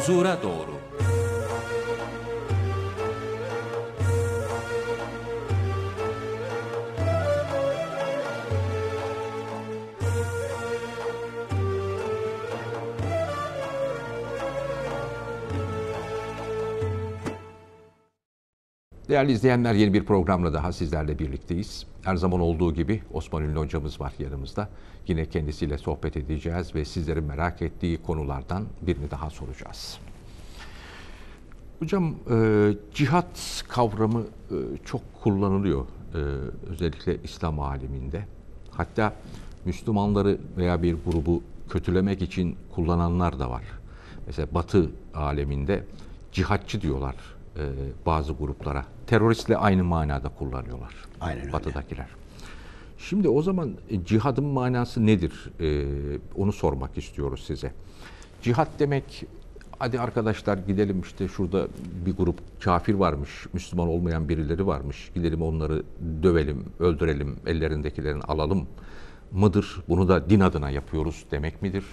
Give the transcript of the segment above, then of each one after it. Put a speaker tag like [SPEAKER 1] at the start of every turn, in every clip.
[SPEAKER 1] usurator. Değerli izleyenler yeni bir programla daha sizlerle birlikteyiz. Her zaman olduğu gibi Osman Ünlü hocamız var yanımızda. Yine kendisiyle sohbet edeceğiz ve sizlerin merak ettiği konulardan birini daha soracağız. Hocam e, cihat kavramı e, çok kullanılıyor e, özellikle İslam aliminde. Hatta Müslümanları veya bir grubu kötülemek için kullananlar da var. Mesela Batı aleminde cihatçı diyorlar e, bazı gruplara teröristle aynı manada kullanıyorlar. Aynen öyle. Batıdakiler. Şimdi o zaman e, cihadın manası nedir? Ee, onu sormak istiyoruz size. Cihad demek hadi arkadaşlar gidelim işte şurada bir grup kafir varmış, Müslüman olmayan birileri varmış. Gidelim onları dövelim, öldürelim, ellerindekilerini alalım mıdır? Bunu da din adına yapıyoruz demek midir?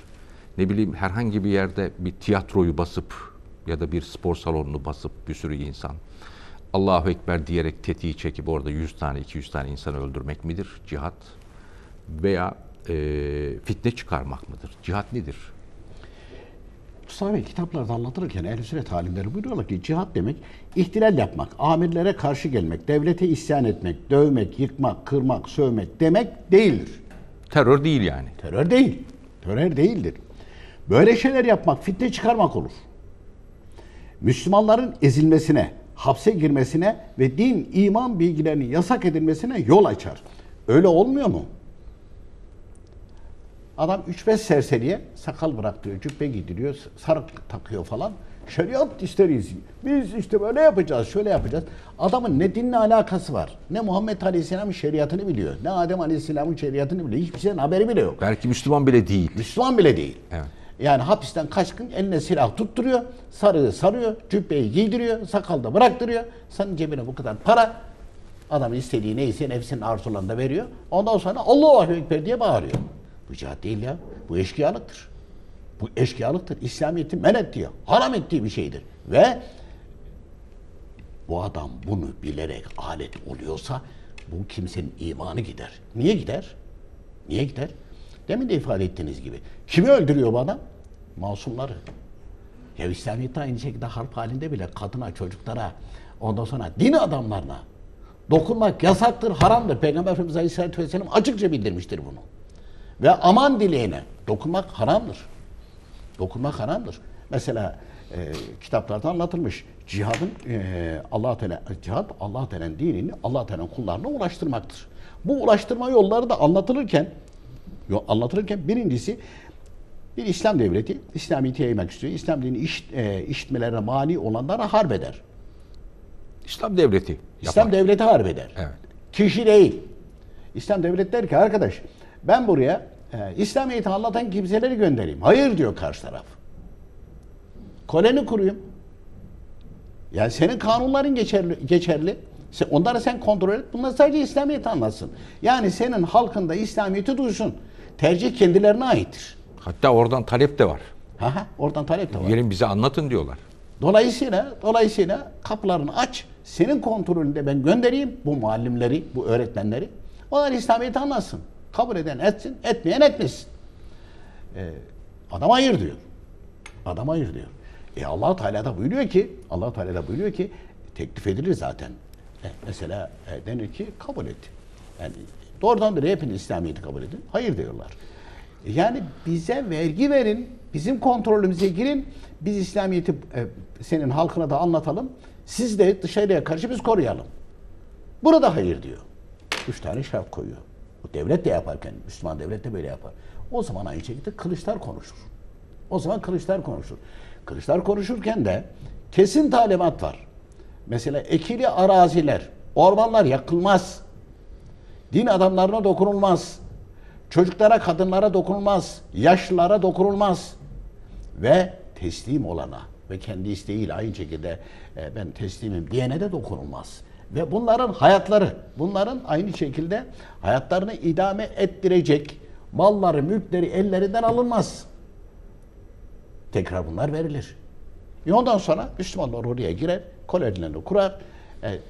[SPEAKER 1] Ne bileyim herhangi bir yerde bir tiyatroyu basıp ya da bir spor salonunu basıp bir sürü insan Allahu Ekber diyerek tetiği çekip orada 100 tane 200 tane insan öldürmek midir cihat? Veya e, fitne çıkarmak mıdır? Cihat nedir?
[SPEAKER 2] Mustafa Bey kitaplarda anlatırken ehl sünnet alimleri buyuruyorlar ki cihat demek ihtilal yapmak, amirlere karşı gelmek, devlete isyan etmek, dövmek, yıkmak, kırmak, sövmek demek değildir. Terör değil yani. Terör değil. Terör değildir. Böyle şeyler yapmak fitne çıkarmak olur. Müslümanların ezilmesine, hapse girmesine ve din iman bilgilerinin yasak edilmesine yol açar. Öyle olmuyor mu? Adam 3-5 serseriye sakal bıraktırıyor, cübbe giydiriyor, sarık takıyor falan. Şeriat isteriz. Biz işte böyle yapacağız, şöyle yapacağız. Adamın ne dinle alakası var, ne Muhammed Aleyhisselam'ın şeriatını biliyor, ne Adem Aleyhisselam'ın şeriatını biliyor. Hiçbir şeyin haberi bile yok.
[SPEAKER 1] Belki Müslüman bile değil. Müslüman bile değil. Evet.
[SPEAKER 2] Yani hapisten kaçkın eline silah tutturuyor, sarığı sarıyor, cübbeyi giydiriyor, sakalda bıraktırıyor. Senin cebine bu kadar para, adamın istediği neyse nefsinin arzularını da veriyor. Ondan sonra Allahu Ekber diye bağırıyor. Bu cihat değil ya, bu eşkıyalıktır. Bu eşkıyalıktır. İslamiyet'i men ettiği, haram ettiği bir şeydir. Ve bu adam bunu bilerek alet oluyorsa bu kimsenin imanı gider. Niye gider? Niye gider? Demin de ifade ettiğiniz gibi. Kimi öldürüyor bu adam? Masumları. Ya İslamiyet'te aynı şekilde harp halinde bile kadına, çocuklara, ondan sonra din adamlarına dokunmak yasaktır, haramdır. Peygamber Efendimiz Aleyhisselatü Vesselam açıkça bildirmiştir bunu. Ve aman dileğine dokunmak haramdır. Dokunmak haramdır. Mesela e, kitaplarda anlatılmış. Cihadın e, Allah Teala cihad Allah Teala'nın dinini Allah Teala'nın kullarına ulaştırmaktır. Bu ulaştırma yolları da anlatılırken anlatılırken birincisi bir İslam devleti İslamiyet'i yaymak istiyor. İslam dini iş, e, işitmelerine mani olanlara harbeder İslam devleti. Yapar. İslam devleti harbeder. eder. Evet. Kişi değil. İslam devleti der ki arkadaş ben buraya e, İslamiyet'i anlatan kimseleri göndereyim. Hayır diyor karşı taraf. Koloni kuruyum. Yani senin kanunların geçerli. geçerli. Onları sen kontrol et. Bunlar sadece İslamiyet anlasın. Yani senin halkında İslamiyet'i duysun. Tercih kendilerine aittir.
[SPEAKER 1] Hatta oradan talep de var. Aha, oradan talep de var. Gelin bize anlatın diyorlar.
[SPEAKER 2] Dolayısıyla dolayısıyla kapılarını aç. Senin kontrolünde ben göndereyim bu muallimleri, bu öğretmenleri. Onlar İslamiyet'i anlasın. Kabul eden etsin, etmeyen etmesin. Ee, adam hayır diyor. Adam hayır diyor. E Allah Teala da buyuruyor ki, Allah Teala da buyuruyor ki teklif edilir zaten. E, mesela e, denir ki kabul etti. Yani doğrudan doğruya hepiniz İslamiyet'i kabul edin. Hayır diyorlar. Yani bize vergi verin, bizim kontrolümüze girin, biz İslamiyet'i e, senin halkına da anlatalım. Siz de dışarıya karşı biz koruyalım. Burada hayır diyor. Üç tane şart koyuyor. Bu devlet de yaparken, Müslüman devlet de böyle yapar. O zaman aynı şekilde kılıçlar konuşur. O zaman kılıçlar konuşur. Kılıçlar konuşurken de kesin talimat var. Mesela ekili araziler, ormanlar yakılmaz. Din adamlarına dokunulmaz. Çocuklara, kadınlara dokunulmaz. Yaşlılara dokunulmaz. Ve teslim olana ve kendi isteğiyle aynı şekilde e, ben teslimim diyene de dokunulmaz. Ve bunların hayatları, bunların aynı şekilde hayatlarını idame ettirecek malları, mülkleri ellerinden alınmaz. Tekrar bunlar verilir. E ondan sonra Müslümanlar oraya girer, kolonilerini kurar. Evet.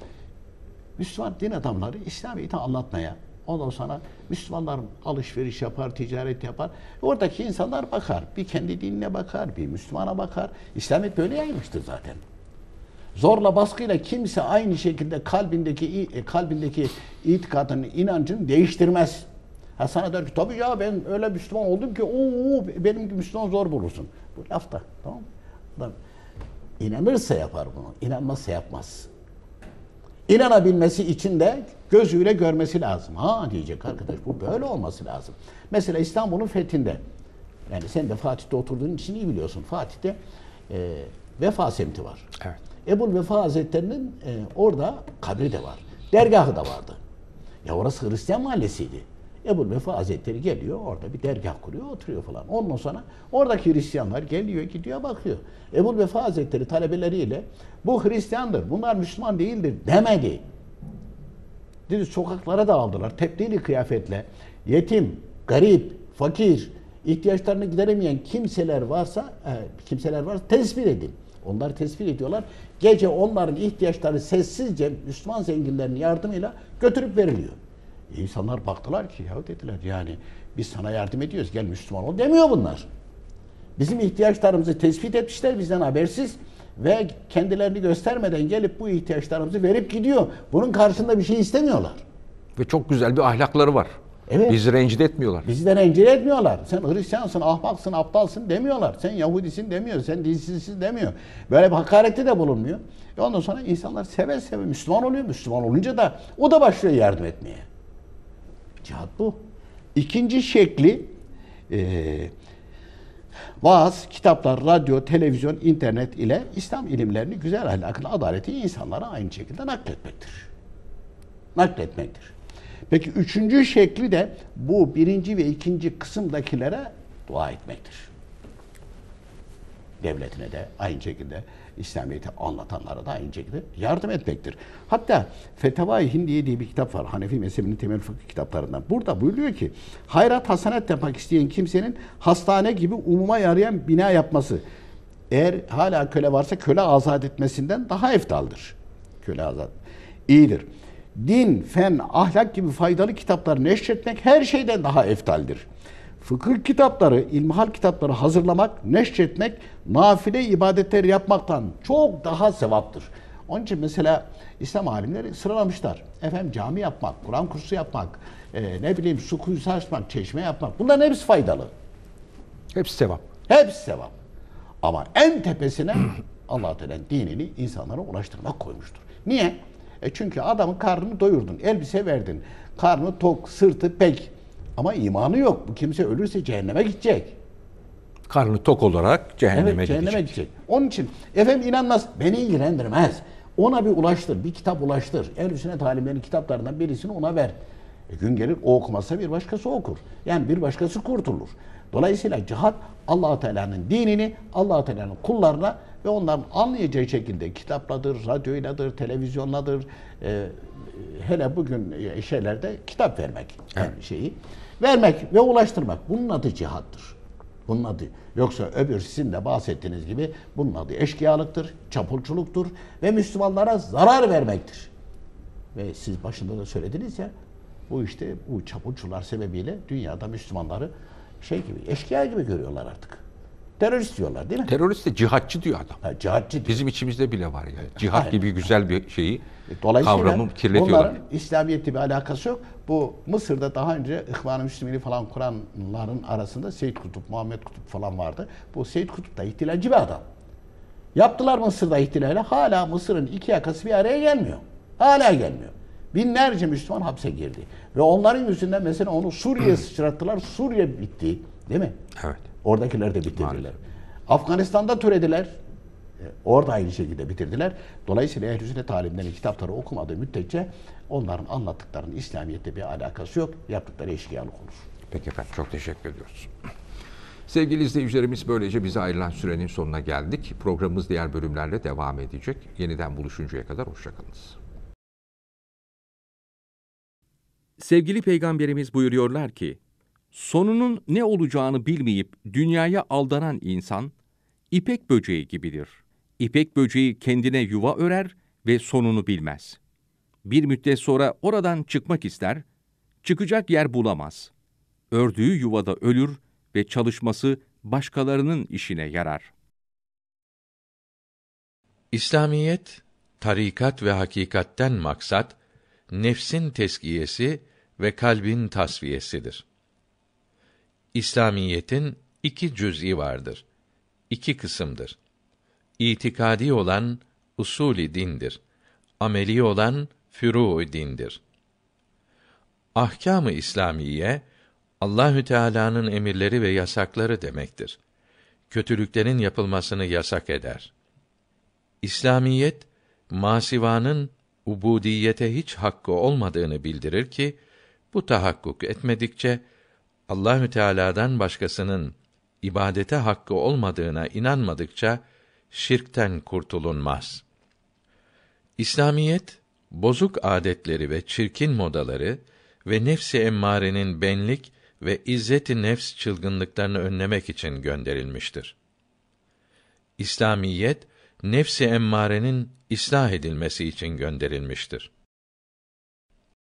[SPEAKER 2] Müslüman din adamları İslamiyet'i anlatmaya, ondan sonra Müslümanlar alışveriş yapar, ticaret yapar. Oradaki insanlar bakar. Bir kendi dinine bakar, bir Müslümana bakar. İslamiyet böyle yaymıştır zaten. Zorla baskıyla kimse aynı şekilde kalbindeki e, kalbindeki itikadını, inancını değiştirmez. Ha sana der ki tabii ya ben öyle Müslüman oldum ki o benim Müslüman zor bulursun. Bu lafta tamam mı? İnanırsa yapar bunu. İnanmazsa yapmaz. İnanabilmesi için de gözüyle görmesi lazım. Ha diyecek arkadaş bu böyle olması lazım. Mesela İstanbul'un fethinde. Yani sen de Fatih'te oturduğun için iyi biliyorsun. Fatih'te e, vefa semti var. Evet. Ebul Vefa Hazretleri'nin e, orada kabri de var. Dergahı da vardı. Ya orası Hristiyan mahallesiydi. Ebu Vefa Hazretleri geliyor orada bir dergah kuruyor oturuyor falan. Ondan sonra oradaki Hristiyanlar geliyor gidiyor bakıyor. Ebu Vefa Hazretleri talebeleriyle bu Hristiyandır bunlar Müslüman değildir demedi. Dedi sokaklara da aldılar tebdili kıyafetle. Yetim, garip, fakir, ihtiyaçlarını gideremeyen kimseler varsa e, kimseler varsa tespit edin. Onlar tespit ediyorlar. Gece onların ihtiyaçları sessizce Müslüman zenginlerin yardımıyla götürüp veriliyor. İnsanlar baktılar ki yahu dediler yani biz sana yardım ediyoruz gel Müslüman ol demiyor bunlar. Bizim ihtiyaçlarımızı tespit etmişler bizden habersiz ve kendilerini göstermeden gelip bu ihtiyaçlarımızı verip gidiyor. Bunun karşında bir şey istemiyorlar.
[SPEAKER 1] Ve çok güzel bir ahlakları var. Evet. Bizi rencide etmiyorlar.
[SPEAKER 2] Bizi de rencide etmiyorlar. Sen Hristiyansın, ahmaksın, aptalsın demiyorlar. Sen Yahudisin demiyor, sen dinsizsin demiyor. Böyle bir hakarette de bulunmuyor. E ondan sonra insanlar seve seve Müslüman oluyor. Müslüman olunca da o da başlıyor yardım etmeye. Cihat bu. İkinci şekli e, vaaz, kitaplar, radyo, televizyon, internet ile İslam ilimlerini güzel ahlakla, adaleti insanlara aynı şekilde nakletmektir. Nakletmektir. Peki üçüncü şekli de bu birinci ve ikinci kısımdakilere dua etmektir. Devletine de aynı şekilde İslamiyet'i anlatanlara da aynı şekilde yardım etmektir. Hatta Fetavai Hindiye diye bir kitap var. Hanefi mezhebinin temel fıkıh kitaplarından. Burada buyuruyor ki hayrat hasanet yapmak isteyen kimsenin hastane gibi umuma yarayan bina yapması eğer hala köle varsa köle azat etmesinden daha eftaldır. Köle azat. İyidir. Din, fen, ahlak gibi faydalı kitapları neşretmek her şeyden daha eftaldir fıkıh kitapları, ilmihal kitapları hazırlamak, neşretmek, nafile ibadetler yapmaktan çok daha sevaptır. Onun için mesela İslam alimleri sıralamışlar. Efem cami yapmak, Kur'an kursu yapmak, e, ne bileyim su kuyusu açmak, çeşme yapmak. Bunların hepsi faydalı. Hepsi sevap. Hepsi sevap. Ama en tepesine Allah Teala'nın dinini insanlara ulaştırmak koymuştur. Niye? E çünkü adamın karnını doyurdun, elbise verdin. Karnı tok, sırtı pek, ama imanı yok. Bu kimse ölürse cehenneme gidecek. Karnı tok
[SPEAKER 1] olarak cehenneme, evet, cehenneme
[SPEAKER 2] gidecek. gidecek. Onun için efendim inanmaz beni ilgilendirmez. Ona bir ulaştır, bir kitap ulaştır. Ehl-i Sünnet kitaplarından birisini ona ver. E gün gelir o okumazsa bir başkası okur. Yani bir başkası kurtulur. Dolayısıyla cihat allah Teala'nın dinini, allah Teala'nın kullarına ve onların anlayacağı şekilde kitapladır, radyoyladır, televizyonladır. E, e hele bugün e, şeylerde kitap vermek yani şeyi. Vermek ve ulaştırmak. Bunun adı cihattır. Bunun adı. Yoksa öbür sizin de bahsettiğiniz gibi bunun adı eşkıyalıktır, çapulculuktur ve Müslümanlara zarar vermektir. Ve siz başında da söylediniz ya bu işte bu çapulcular sebebiyle dünyada Müslümanları şey gibi eşkıya gibi görüyorlar artık. Terörist
[SPEAKER 1] diyorlar değil mi? Terörist de cihatçı diyor adam. Ha, cihatçı diyor. Bizim içimizde bile var ya. Cihat gibi güzel bir şeyi, e, Dolayısıyla kavramı kirletiyorlar. Bunların
[SPEAKER 2] İslamiyet'le bir alakası yok. Bu Mısır'da daha önce İhvan-ı Müslümin'i falan kuranların arasında Seyit Kutup, Muhammed Kutup falan vardı. Bu Seyit Kutup da ihtilalci bir adam. Yaptılar Mısır'da ihtilali. Hala Mısır'ın iki yakası bir araya gelmiyor. Hala gelmiyor. Binlerce Müslüman hapse girdi. Ve onların yüzünden mesela onu Suriye sıçrattılar. Suriye bitti. Değil mi? Evet. Oradakiler de bitirdiler. Maalesef. Afganistan'da türediler. E, orada aynı şekilde bitirdiler. Dolayısıyla ehl Sünnet alimlerin kitapları okumadığı müddetçe onların anlattıklarının İslamiyet'le bir alakası yok. Yaptıkları
[SPEAKER 1] eşkıyalık olur. Peki efendim çok teşekkür ediyoruz. Sevgili izleyicilerimiz böylece bize ayrılan sürenin sonuna geldik. Programımız diğer bölümlerle devam edecek. Yeniden buluşuncaya kadar hoşçakalınız. Sevgili Peygamberimiz buyuruyorlar ki, Sonunun ne olacağını bilmeyip dünyaya aldanan insan, ipek böceği gibidir. İpek böceği kendine yuva örer ve sonunu bilmez. Bir müddet sonra oradan çıkmak ister, çıkacak yer bulamaz. Ördüğü yuvada ölür ve çalışması başkalarının işine yarar. İslamiyet, tarikat
[SPEAKER 3] ve hakikatten maksat, nefsin teskiyesi ve kalbin tasfiyesidir. İslamiyetin iki cüz'i vardır. İki kısımdır. İtikadi olan usulü dindir. Ameli olan furu dindir. Ahkamı İslamiye Allahü Teala'nın emirleri ve yasakları demektir. Kötülüklerin yapılmasını yasak eder. İslamiyet masivanın ubudiyete hiç hakkı olmadığını bildirir ki bu tahakkuk etmedikçe Allahü Teala'dan başkasının ibadete hakkı olmadığına inanmadıkça şirkten kurtulunmaz. İslamiyet bozuk adetleri ve çirkin modaları ve nefsi emmarenin benlik ve izzeti nefs çılgınlıklarını önlemek için gönderilmiştir. İslamiyet nefsi emmarenin ıslah edilmesi için gönderilmiştir.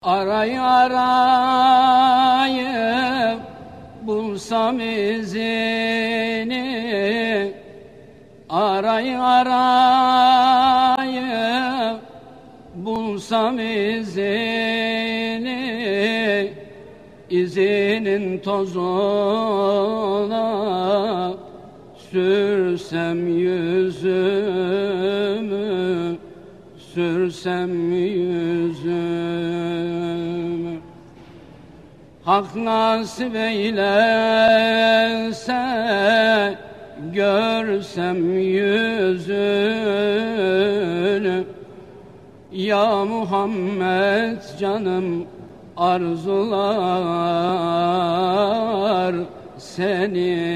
[SPEAKER 4] Aray arayı bulsam izini Aray arayı bulsam izini İzinin tozuna sürsem yüzümü Sürsem yüzümü Hak nasip eylese Görsem yüzünü Ya Muhammed canım arzular seni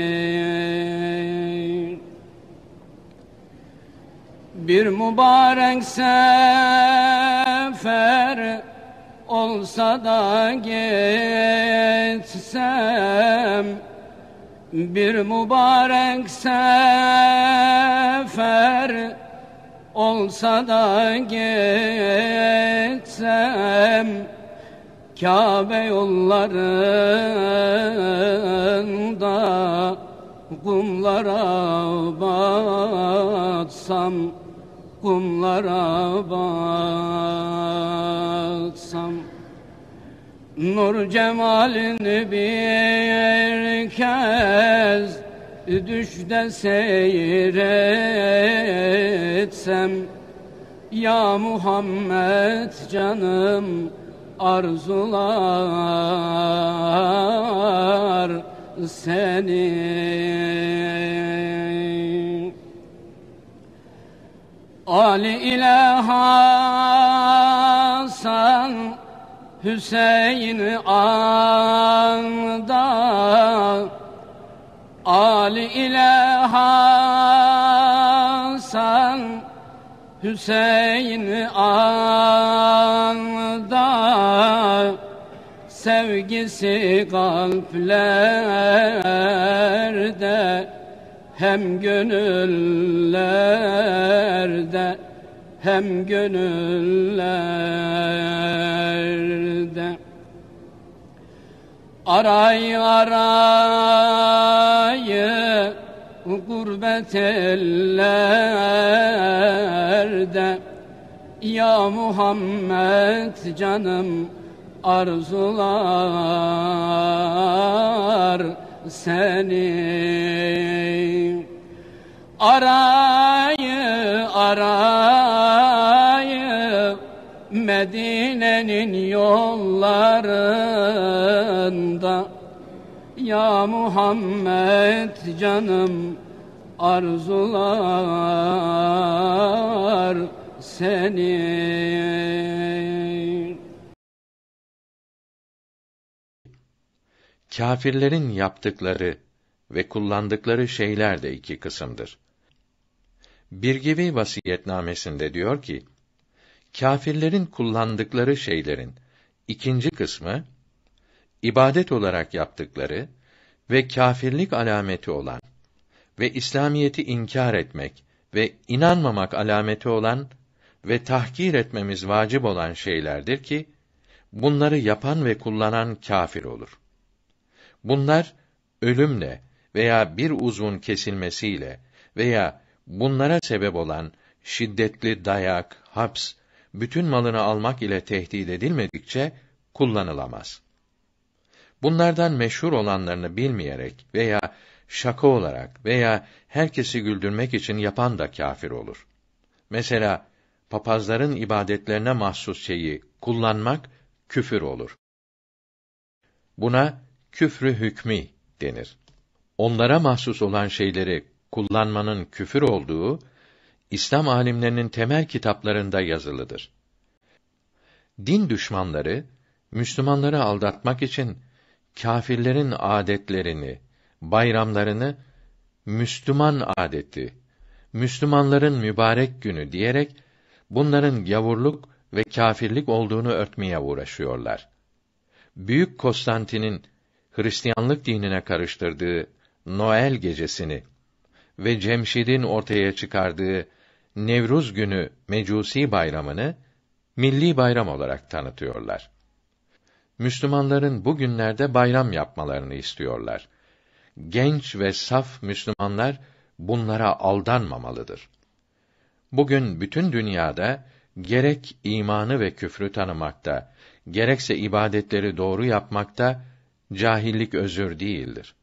[SPEAKER 4] Bir mübarek sefer Olsa da geçsem bir mübarek sefer Olsa da geçsem Kabe yollarında Kumlara batsam Kumlara batsam Nur cemalini bir kez düşte seyretsem Ya Muhammed canım arzular seni Ali ile Hasan Hüseyin anda Ali ile Hasan Hüseyin anda Sevgisi kalplerde hem gönüllerde hem gönüllerde Aray aray, gurbet ellerde Ya Muhammed canım arzular seni Arayı aray. Medine'nin yollarında Ya Muhammed canım arzular seni
[SPEAKER 3] Kafirlerin yaptıkları ve kullandıkları şeyler de iki kısımdır. Bir gibi vasiyetnamesinde diyor ki, Kâfirlerin kullandıkları şeylerin ikinci kısmı ibadet olarak yaptıkları ve kâfirlik alameti olan ve İslamiyeti inkar etmek ve inanmamak alameti olan ve tahkir etmemiz vacip olan şeylerdir ki bunları yapan ve kullanan kâfir olur. Bunlar ölümle veya bir uzun kesilmesiyle veya bunlara sebep olan şiddetli dayak, haps bütün malını almak ile tehdit edilmedikçe kullanılamaz. Bunlardan meşhur olanlarını bilmeyerek veya şaka olarak veya herkesi güldürmek için yapan da kâfir olur. Mesela papazların ibadetlerine mahsus şeyi kullanmak küfür olur. Buna küfrü hükmî denir. Onlara mahsus olan şeyleri kullanmanın küfür olduğu İslam alimlerinin temel kitaplarında yazılıdır. Din düşmanları Müslümanları aldatmak için kâfirlerin adetlerini, bayramlarını Müslüman adeti, Müslümanların mübarek günü diyerek bunların gavurluk ve kâfirlik olduğunu örtmeye uğraşıyorlar. Büyük Konstantin'in Hristiyanlık dinine karıştırdığı Noel gecesini ve Cemşid'in ortaya çıkardığı Nevruz günü Mecusi bayramını milli bayram olarak tanıtıyorlar. Müslümanların bu günlerde bayram yapmalarını istiyorlar. Genç ve saf Müslümanlar bunlara aldanmamalıdır. Bugün bütün dünyada gerek imanı ve küfrü tanımakta, gerekse ibadetleri doğru yapmakta cahillik özür değildir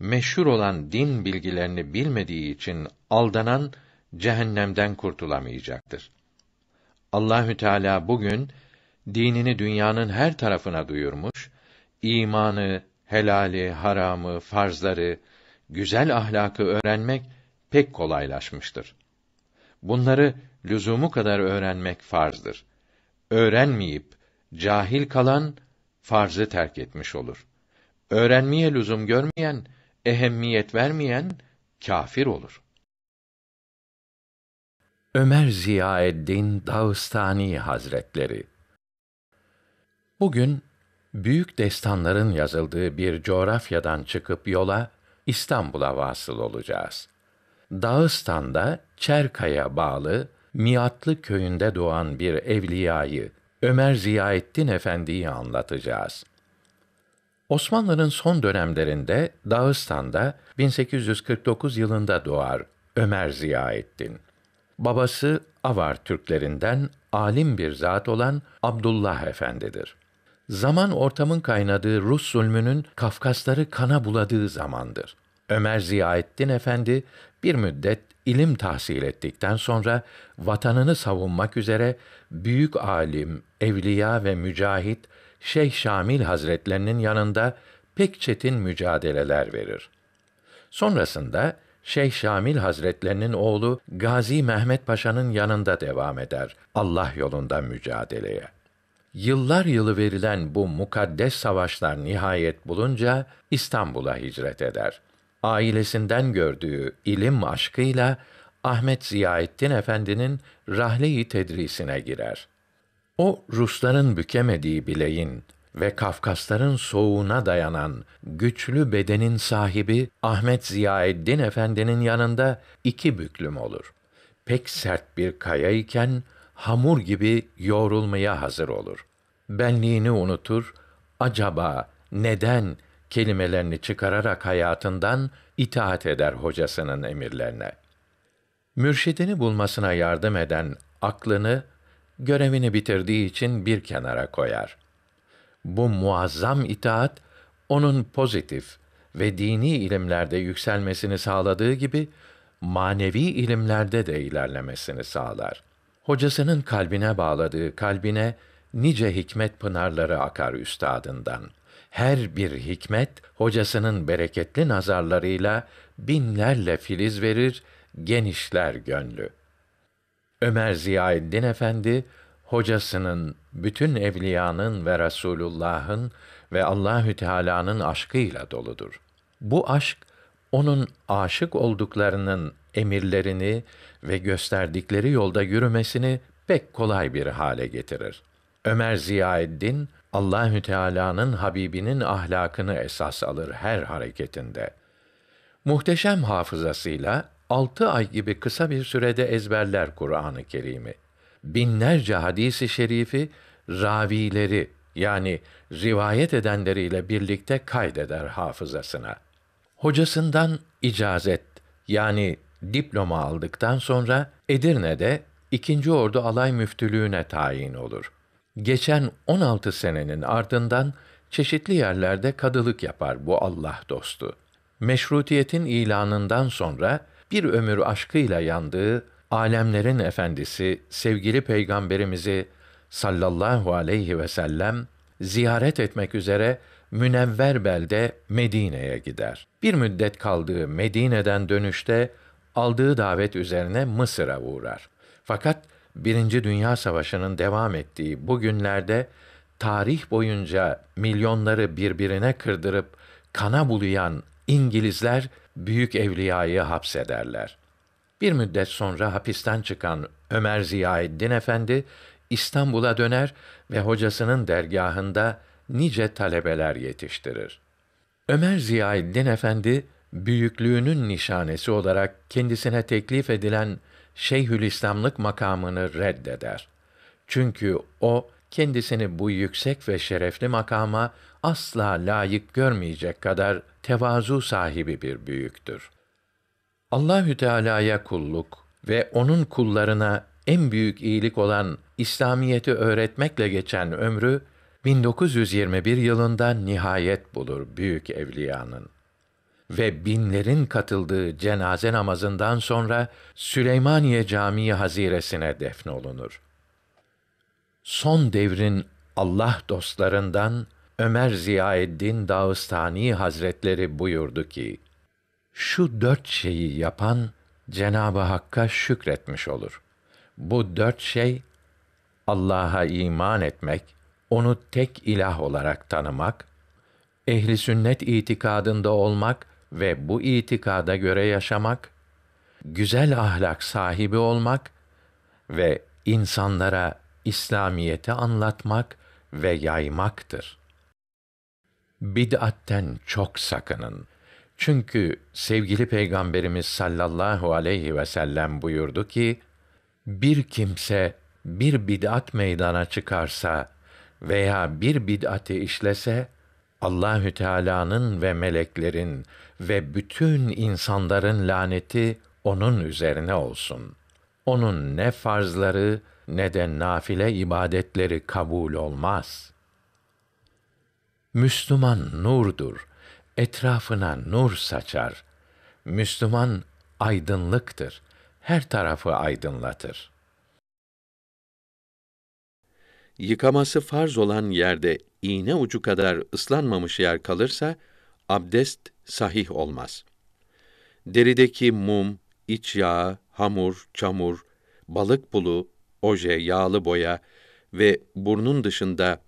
[SPEAKER 3] meşhur olan din bilgilerini bilmediği için aldanan cehennemden kurtulamayacaktır. Allahü Teala bugün dinini dünyanın her tarafına duyurmuş, imanı, helali, haramı, farzları, güzel ahlakı öğrenmek pek kolaylaşmıştır. Bunları lüzumu kadar öğrenmek farzdır. Öğrenmeyip cahil kalan farzı terk etmiş olur. Öğrenmeye lüzum görmeyen ehemmiyet vermeyen kafir olur. Ömer Ziyaeddin Dağıstani Hazretleri Bugün büyük destanların yazıldığı bir coğrafyadan çıkıp yola İstanbul'a vasıl olacağız. Dağıstan'da Çerka'ya bağlı Miatlı köyünde doğan bir evliyayı Ömer Ziyaeddin Efendi'yi anlatacağız. Osmanlı'nın son dönemlerinde Dağıstan'da 1849 yılında doğar Ömer Ziyaettin. Babası Avar Türklerinden alim bir zat olan Abdullah Efendidir. Zaman ortamın kaynadığı Rus zulmünün Kafkasları kana buladığı zamandır. Ömer Ziyaettin Efendi bir müddet ilim tahsil ettikten sonra vatanını savunmak üzere büyük alim, evliya ve mücahit Şeyh Şamil Hazretlerinin yanında pek çetin mücadeleler verir. Sonrasında Şeyh Şamil Hazretlerinin oğlu Gazi Mehmet Paşa'nın yanında devam eder Allah yolunda mücadeleye. Yıllar yılı verilen bu mukaddes savaşlar nihayet bulunca İstanbul'a hicret eder. Ailesinden gördüğü ilim aşkıyla Ahmet Ziyaettin Efendi'nin rahle-i tedrisine girer. O Rusların bükemediği bileğin ve Kafkasların soğuğuna dayanan güçlü bedenin sahibi Ahmet Ziyaeddin Efendi'nin yanında iki büklüm olur. Pek sert bir kaya iken hamur gibi yoğrulmaya hazır olur. Benliğini unutur, acaba, neden kelimelerini çıkararak hayatından itaat eder hocasının emirlerine. Mürşidini bulmasına yardım eden aklını görevini bitirdiği için bir kenara koyar. Bu muazzam itaat onun pozitif ve dini ilimlerde yükselmesini sağladığı gibi manevi ilimlerde de ilerlemesini sağlar. Hocasının kalbine bağladığı kalbine nice hikmet pınarları akar üstadından. Her bir hikmet hocasının bereketli nazarlarıyla binlerle filiz verir, genişler gönlü. Ömer Ziyaeddin Efendi hocasının, bütün evliyanın ve Resulullah'ın ve Allahü Teala'nın aşkıyla doludur. Bu aşk onun aşık olduklarının emirlerini ve gösterdikleri yolda yürümesini pek kolay bir hale getirir. Ömer Ziyaeddin Allahü Teala'nın Habibinin ahlakını esas alır her hareketinde. Muhteşem hafızasıyla altı ay gibi kısa bir sürede ezberler Kur'an-ı Kerim'i. Binlerce hadisi şerifi ravileri yani rivayet edenleriyle birlikte kaydeder hafızasına. Hocasından icazet yani diploma aldıktan sonra Edirne'de 2. Ordu Alay Müftülüğüne tayin olur. Geçen 16 senenin ardından çeşitli yerlerde kadılık yapar bu Allah dostu. Meşrutiyetin ilanından sonra bir ömür aşkıyla yandığı alemlerin efendisi sevgili peygamberimizi sallallahu aleyhi ve sellem ziyaret etmek üzere münevver belde Medine'ye gider. Bir müddet kaldığı Medine'den dönüşte aldığı davet üzerine Mısır'a uğrar. Fakat Birinci Dünya Savaşı'nın devam ettiği bu günlerde tarih boyunca milyonları birbirine kırdırıp kana buluyan İngilizler büyük evliyayı hapsederler. Bir müddet sonra hapisten çıkan Ömer Ziyaeddin Efendi İstanbul'a döner ve hocasının dergahında nice talebeler yetiştirir. Ömer Ziyaeddin Efendi büyüklüğünün nişanesi olarak kendisine teklif edilen Şeyhülislamlık makamını reddeder. Çünkü o kendisini bu yüksek ve şerefli makama asla layık görmeyecek kadar tevazu sahibi bir büyüktür. Allahü Teala'ya kulluk ve onun kullarına en büyük iyilik olan İslamiyeti öğretmekle geçen ömrü 1921 yılında nihayet bulur büyük evliyanın ve binlerin katıldığı cenaze namazından sonra Süleymaniye Camii haziresine defnolunur. Son devrin Allah dostlarından Ömer Ziyaeddin Dağıstani Hazretleri buyurdu ki, şu dört şeyi yapan, Cenab-ı Hakk'a şükretmiş olur. Bu dört şey, Allah'a iman etmek, onu tek ilah olarak tanımak, ehli sünnet itikadında olmak ve bu itikada göre yaşamak, güzel ahlak sahibi olmak ve insanlara İslamiyeti anlatmak ve yaymaktır.'' bid'atten çok sakının. Çünkü sevgili Peygamberimiz sallallahu aleyhi ve sellem buyurdu ki, bir kimse bir bid'at meydana çıkarsa veya bir bid'ati işlese, Allahü Teala'nın ve meleklerin ve bütün insanların laneti onun üzerine olsun. Onun ne farzları ne de nafile ibadetleri kabul olmaz.'' Müslüman nurdur. Etrafına nur saçar. Müslüman aydınlıktır. Her tarafı aydınlatır. Yıkaması farz olan yerde iğne ucu kadar ıslanmamış yer kalırsa abdest sahih olmaz. Derideki mum, iç yağı, hamur, çamur, balık bulu, oje, yağlı boya ve burnun dışında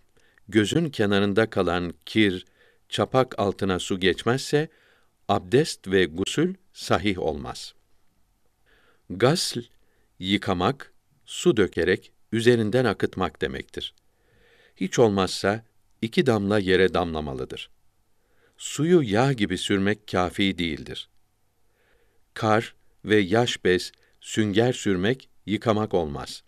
[SPEAKER 3] gözün kenarında kalan kir, çapak altına su geçmezse, abdest ve gusül sahih olmaz. Gasl, yıkamak, su dökerek, üzerinden akıtmak demektir. Hiç olmazsa, iki damla yere damlamalıdır. Suyu yağ gibi sürmek kafi değildir. Kar ve yaş bez, sünger sürmek, yıkamak olmaz.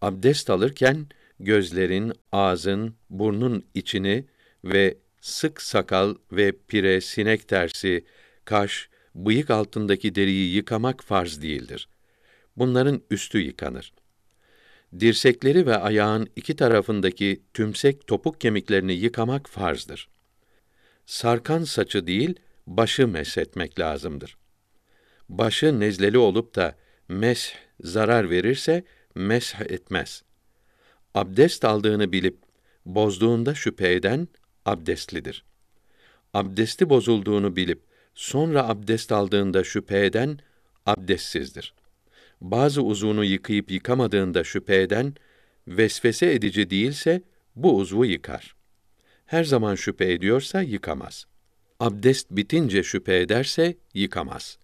[SPEAKER 3] Abdest alırken, gözlerin, ağzın, burnun içini ve sık sakal ve pire, sinek tersi, kaş, bıyık altındaki deriyi yıkamak farz değildir. Bunların üstü yıkanır. Dirsekleri ve ayağın iki tarafındaki tümsek topuk kemiklerini yıkamak farzdır. Sarkan saçı değil, başı meshetmek lazımdır. Başı nezleli olup da mesh zarar verirse mesh etmez.'' abdest aldığını bilip bozduğunda şüphe eden abdestlidir. Abdesti bozulduğunu bilip sonra abdest aldığında şüphe eden abdestsizdir. Bazı uzvunu yıkayıp yıkamadığında şüphe eden vesvese edici değilse bu uzvu yıkar. Her zaman şüphe ediyorsa yıkamaz. Abdest bitince şüphe ederse yıkamaz.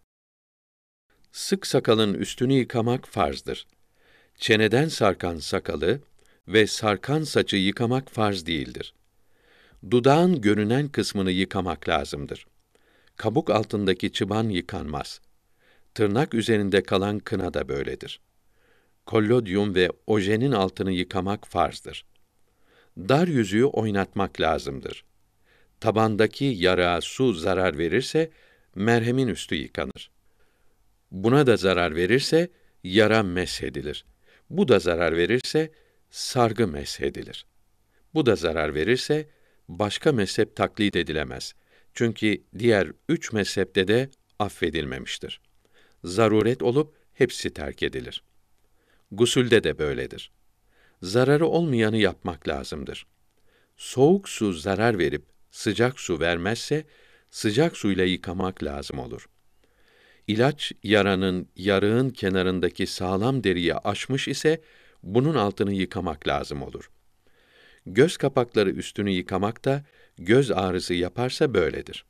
[SPEAKER 3] Sık sakalın üstünü yıkamak farzdır. Çeneden sarkan sakalı ve sarkan saçı yıkamak farz değildir. Dudağın görünen kısmını yıkamak lazımdır. Kabuk altındaki çıban yıkanmaz. Tırnak üzerinde kalan kına da böyledir. Kollodyum ve ojenin altını yıkamak farzdır. Dar yüzüğü oynatmak lazımdır. Tabandaki yara su zarar verirse merhemin üstü yıkanır. Buna da zarar verirse yara mesh edilir. Bu da zarar verirse sargı meshedilir. Bu da zarar verirse başka mezhep taklit edilemez. Çünkü diğer üç mezhepte de affedilmemiştir. Zaruret olup hepsi terk edilir. Gusülde de böyledir. Zararı olmayanı yapmak lazımdır. Soğuk su zarar verip sıcak su vermezse sıcak suyla yıkamak lazım olur. İlaç yaranın yarığın kenarındaki sağlam deriye aşmış ise bunun altını yıkamak lazım olur. Göz kapakları üstünü yıkamak da göz ağrısı yaparsa böyledir.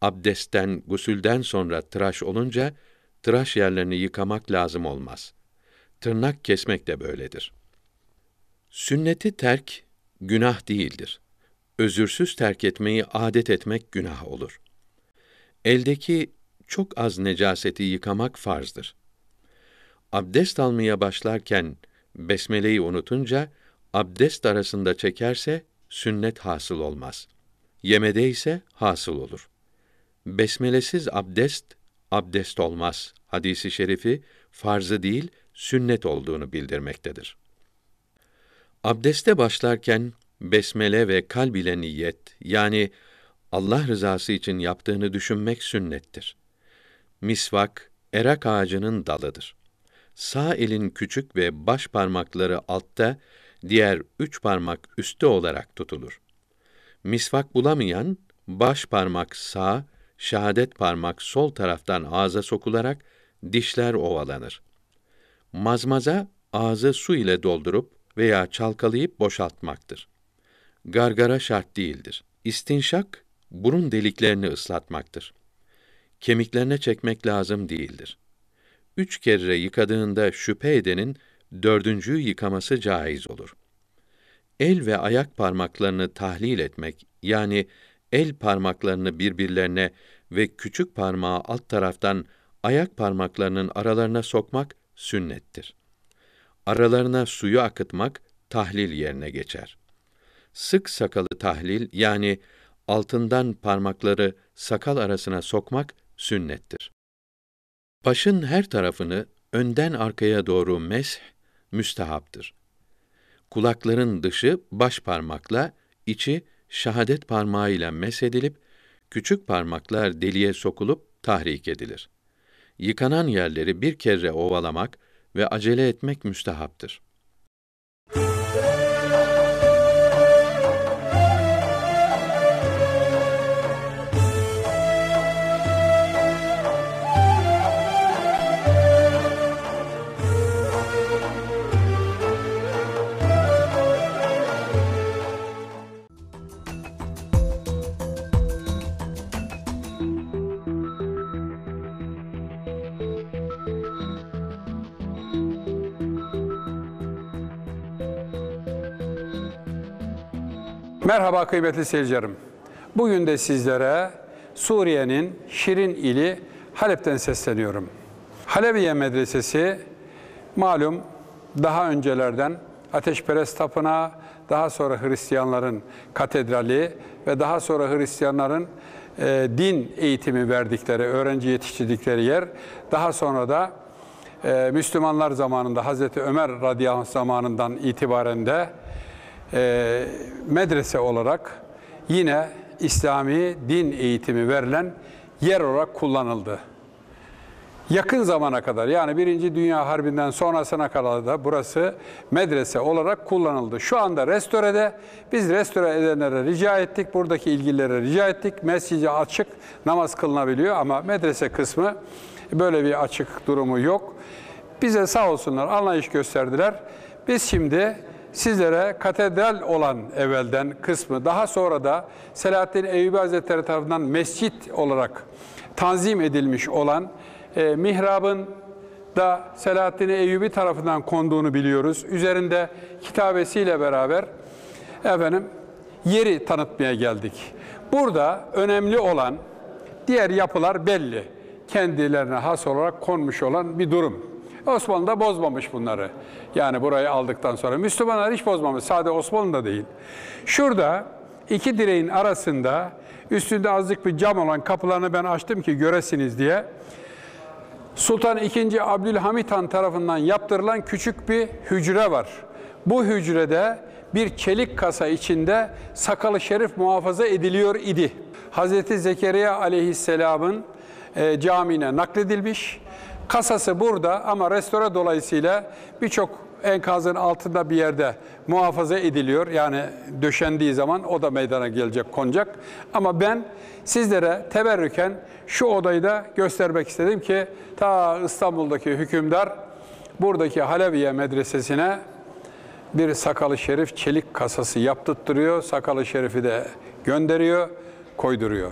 [SPEAKER 3] Abdestten, gusülden sonra tıraş olunca tıraş yerlerini yıkamak lazım olmaz. Tırnak kesmek de böyledir. Sünneti terk günah değildir. Özürsüz terk etmeyi adet etmek günah olur. Eldeki çok az necaseti yıkamak farzdır. Abdest almaya başlarken besmeleyi unutunca abdest arasında çekerse sünnet hasıl olmaz. Yemede ise hasıl olur. Besmelesiz abdest abdest olmaz hadisi şerifi farzı değil sünnet olduğunu bildirmektedir. Abdeste başlarken besmele ve kalb ile niyet yani Allah rızası için yaptığını düşünmek sünnettir. Misvak erak ağacının dalıdır sağ elin küçük ve baş parmakları altta, diğer üç parmak üstte olarak tutulur. Misvak bulamayan, baş parmak sağ, şahadet parmak sol taraftan ağza sokularak dişler ovalanır. Mazmaza ağzı su ile doldurup veya çalkalayıp boşaltmaktır. Gargara şart değildir. İstinşak burun deliklerini ıslatmaktır. Kemiklerine çekmek lazım değildir üç kere yıkadığında şüphe edenin dördüncüyü yıkaması caiz olur. El ve ayak parmaklarını tahlil etmek, yani el parmaklarını birbirlerine ve küçük parmağı alt taraftan ayak parmaklarının aralarına sokmak sünnettir. Aralarına suyu akıtmak tahlil yerine geçer. Sık sakalı tahlil yani altından parmakları sakal arasına sokmak sünnettir. Başın her tarafını önden arkaya doğru mesh müstehaptır. Kulakların dışı baş parmakla, içi şahadet parmağıyla mesh edilip, küçük parmaklar deliğe sokulup tahrik edilir. Yıkanan yerleri bir kere ovalamak ve acele etmek müstehaptır.
[SPEAKER 5] Merhaba kıymetli seyircilerim. Bugün de sizlere Suriye'nin Şirin ili Halep'ten sesleniyorum. Haleviye Medresesi malum daha öncelerden Ateşperest Tapınağı, daha sonra Hristiyanların katedrali ve daha sonra Hristiyanların e, din eğitimi verdikleri, öğrenci yetiştirdikleri yer. Daha sonra da e, Müslümanlar zamanında Hazreti Ömer radıyallahu anh zamanından itibaren de e, medrese olarak yine İslami din eğitimi verilen yer olarak kullanıldı. Yakın zamana kadar yani Birinci Dünya Harbi'nden sonrasına kadar da burası medrese olarak kullanıldı. Şu anda restorede biz restore edenlere rica ettik, buradaki ilgililere rica ettik. Mescidi açık namaz kılınabiliyor ama medrese kısmı böyle bir açık durumu yok. Bize sağ olsunlar anlayış gösterdiler. Biz şimdi sizlere katedral olan evvelden kısmı, daha sonra da Selahattin Eyyubi Hazretleri tarafından mescit olarak tanzim edilmiş olan e, mihrabın da Selahattin Eyyubi tarafından konduğunu biliyoruz. Üzerinde kitabesiyle beraber efendim yeri tanıtmaya geldik. Burada önemli olan diğer yapılar belli. Kendilerine has olarak konmuş olan bir durum. Osmanlı da bozmamış bunları. Yani burayı aldıktan sonra Müslümanlar hiç bozmamış. Sade Osmanlı'da değil. Şurada iki direğin arasında üstünde azıcık bir cam olan kapılarını ben açtım ki göresiniz diye. Sultan II. Abdülhamit Han tarafından yaptırılan küçük bir hücre var. Bu hücrede bir çelik kasa içinde sakalı şerif muhafaza ediliyor idi. Hz. Zekeriya aleyhisselamın e, camine nakledilmiş. Kasası burada ama restore dolayısıyla birçok enkazın altında bir yerde muhafaza ediliyor. Yani döşendiği zaman o da meydana gelecek, konacak. Ama ben sizlere teberrüken şu odayı da göstermek istedim ki ta İstanbul'daki hükümdar buradaki Haleviye medresesine bir sakalı şerif çelik kasası yaptırtırıyor. Sakalı şerifi de gönderiyor, koyduruyor.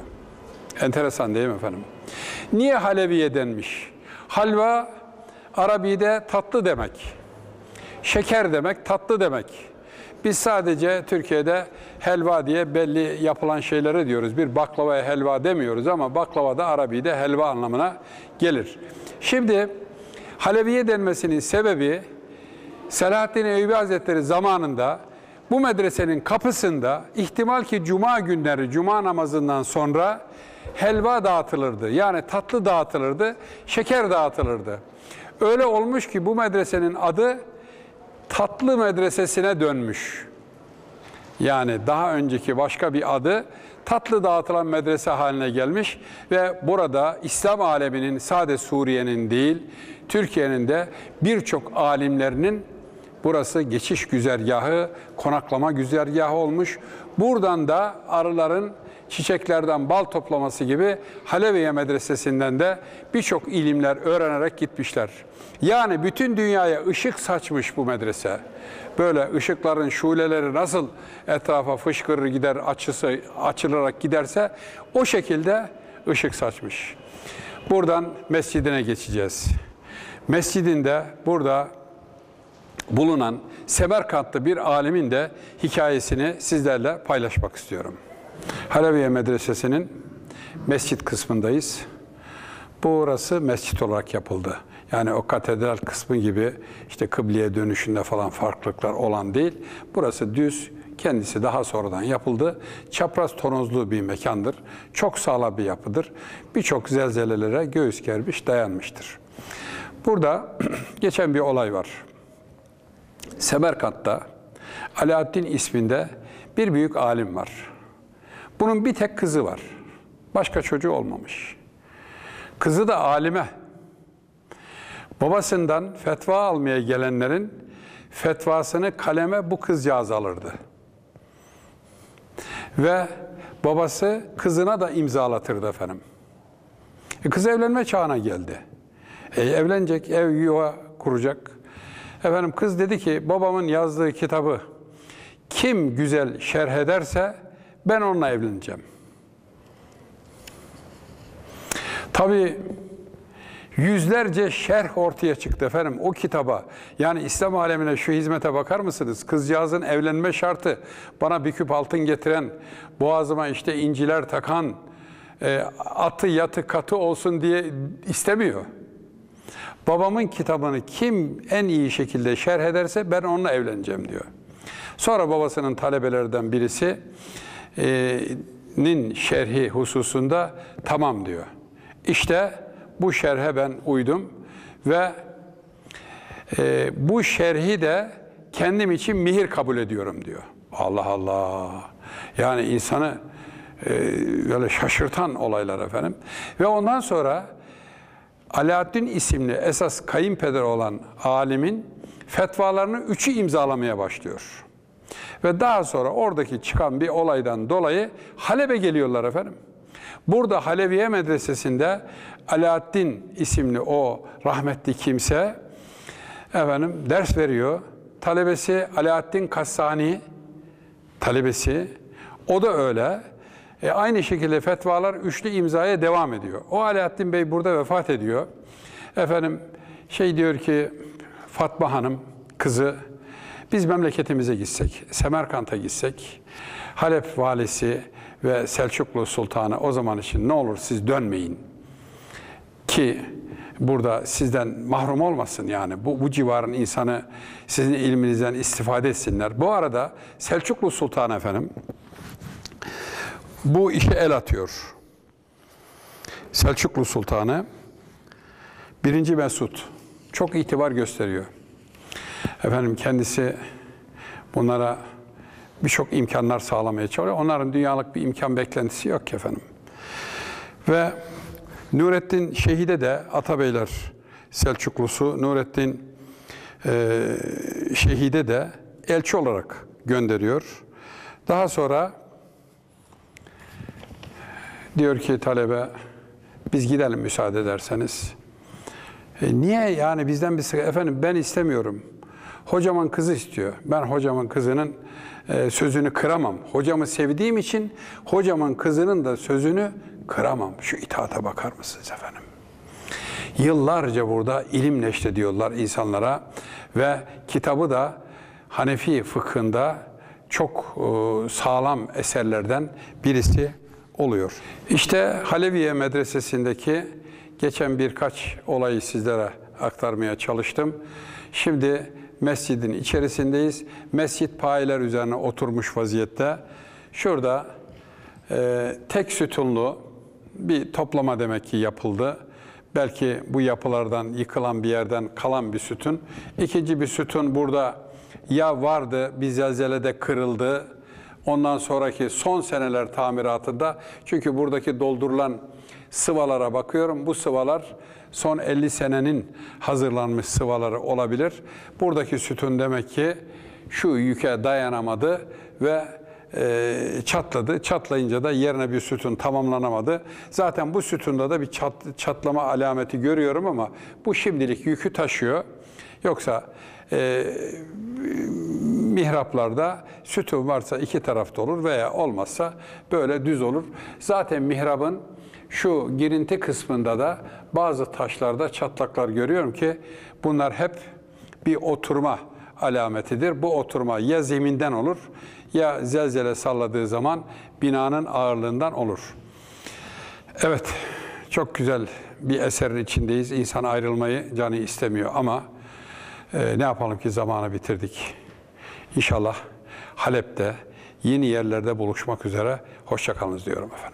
[SPEAKER 5] Enteresan değil mi efendim? Niye Haleviye denmiş? Halva Arabi'de tatlı demek. Şeker demek tatlı demek. Biz sadece Türkiye'de helva diye belli yapılan şeylere diyoruz. Bir baklavaya helva demiyoruz ama baklava da Arabi'de helva anlamına gelir. Şimdi Haleviye denmesinin sebebi Selahaddin Eyyubi Hazretleri zamanında bu medresenin kapısında ihtimal ki cuma günleri, cuma namazından sonra helva dağıtılırdı. Yani tatlı dağıtılırdı, şeker dağıtılırdı. Öyle olmuş ki bu medresenin adı tatlı medresesine dönmüş. Yani daha önceki başka bir adı tatlı dağıtılan medrese haline gelmiş ve burada İslam aleminin sade Suriye'nin değil Türkiye'nin de birçok alimlerinin burası geçiş güzergahı, konaklama güzergahı olmuş. Buradan da arıların çiçeklerden bal toplaması gibi Haleviye medresesinden de birçok ilimler öğrenerek gitmişler. Yani bütün dünyaya ışık saçmış bu medrese. Böyle ışıkların şuleleri nasıl etrafa fışkırır gider açısı açılarak giderse o şekilde ışık saçmış. Buradan mescidine geçeceğiz. Mescidinde burada bulunan Semerkantlı bir alimin de hikayesini sizlerle paylaşmak istiyorum. Halebiye Medresesi'nin mescit kısmındayız. Bu orası mescit olarak yapıldı. Yani o katedral kısmı gibi işte kıbleye dönüşünde falan farklılıklar olan değil. Burası düz, kendisi daha sonradan yapıldı. Çapraz tonozlu bir mekandır. Çok sağlam bir yapıdır. Birçok zelzelelere göğüs germiş, dayanmıştır. Burada geçen bir olay var. Semerkant'ta Alaaddin isminde bir büyük alim var. Bunun bir tek kızı var. Başka çocuğu olmamış. Kızı da alime. Babasından fetva almaya gelenlerin fetvasını kaleme bu kız yazalırdı Ve babası kızına da imzalatırdı efendim. E kız evlenme çağına geldi. E, evlenecek, ev yuva kuracak. Efendim kız dedi ki babamın yazdığı kitabı kim güzel şerh ederse ben onunla evleneceğim. Tabi yüzlerce şerh ortaya çıktı efendim o kitaba. Yani İslam alemine şu hizmete bakar mısınız? Kızcağızın evlenme şartı bana bir küp altın getiren, boğazıma işte inciler takan, e, atı yatı katı olsun diye istemiyor. Babamın kitabını kim en iyi şekilde şerh ederse ben onunla evleneceğim diyor. Sonra babasının talebelerden birisi nin şerhi hususunda tamam diyor. İşte bu şerhe ben uydum ve e, bu şerhi de kendim için mihir kabul ediyorum diyor. Allah Allah. Yani insanı e, böyle şaşırtan olaylar efendim. Ve ondan sonra Alaaddin isimli esas kayınpeder olan alimin fetvalarını üçü imzalamaya başlıyor. Ve daha sonra oradaki çıkan bir olaydan dolayı Halep'e geliyorlar efendim. Burada Haleviye Medresesi'nde Alaaddin isimli o rahmetli kimse efendim ders veriyor. Talebesi Alaaddin Kassani talebesi o da öyle. E aynı şekilde fetvalar üçlü imzaya devam ediyor. O Alaaddin Bey burada vefat ediyor. Efendim şey diyor ki Fatma Hanım kızı biz memleketimize gitsek, Semerkant'a gitsek, Halep valisi ve Selçuklu sultanı o zaman için ne olur siz dönmeyin ki burada sizden mahrum olmasın yani. Bu, bu civarın insanı sizin ilminizden istifade etsinler. Bu arada Selçuklu Sultan efendim bu işe el atıyor. Selçuklu Sultanı birinci Mesut çok itibar gösteriyor. Efendim kendisi bunlara birçok imkanlar sağlamaya çalışıyor. Onların dünyalık bir imkan beklentisi yok ki efendim. Ve Nurettin Şehide de Atabeyler Selçuklusu Nurettin e, Şehide de elçi olarak gönderiyor. Daha sonra diyor ki talebe biz gidelim müsaade ederseniz. E, niye yani bizden bir sıkıntı? Efendim ben istemiyorum. Hocamın kızı istiyor. Ben hocamın kızının e, sözünü kıramam. Hocamı sevdiğim için hocamın kızının da sözünü kıramam. Şu itaata bakar mısınız efendim? Yıllarca burada ilim neşte diyorlar insanlara ve kitabı da Hanefi fıkhında çok e, sağlam eserlerden birisi oluyor. İşte Haleviye Medresesi'ndeki geçen birkaç olayı sizlere aktarmaya çalıştım. Şimdi Mescidin içerisindeyiz. Mescit payiler üzerine oturmuş vaziyette. Şurada e, tek sütunlu bir toplama demek ki yapıldı. Belki bu yapılardan yıkılan bir yerden kalan bir sütun. İkinci bir sütun burada ya vardı bir zelzelede kırıldı. Ondan sonraki son seneler tamiratında çünkü buradaki doldurulan sıvalara bakıyorum. Bu sıvalar son 50 senenin hazırlanmış sıvaları olabilir. Buradaki sütun demek ki şu yüke dayanamadı ve e, çatladı. Çatlayınca da yerine bir sütun tamamlanamadı. Zaten bu sütunda da bir çat, çatlama alameti görüyorum ama bu şimdilik yükü taşıyor. Yoksa e, mihraplarda sütun varsa iki tarafta olur veya olmazsa böyle düz olur. Zaten mihrabın şu girinti kısmında da bazı taşlarda çatlaklar görüyorum ki bunlar hep bir oturma alametidir. Bu oturma ya zeminden olur ya zelzele salladığı zaman binanın ağırlığından olur. Evet, çok güzel bir eserin içindeyiz. İnsan ayrılmayı canı istemiyor ama e, ne yapalım ki zamanı bitirdik. İnşallah Halep'te yeni yerlerde buluşmak üzere. Hoşçakalınız diyorum efendim.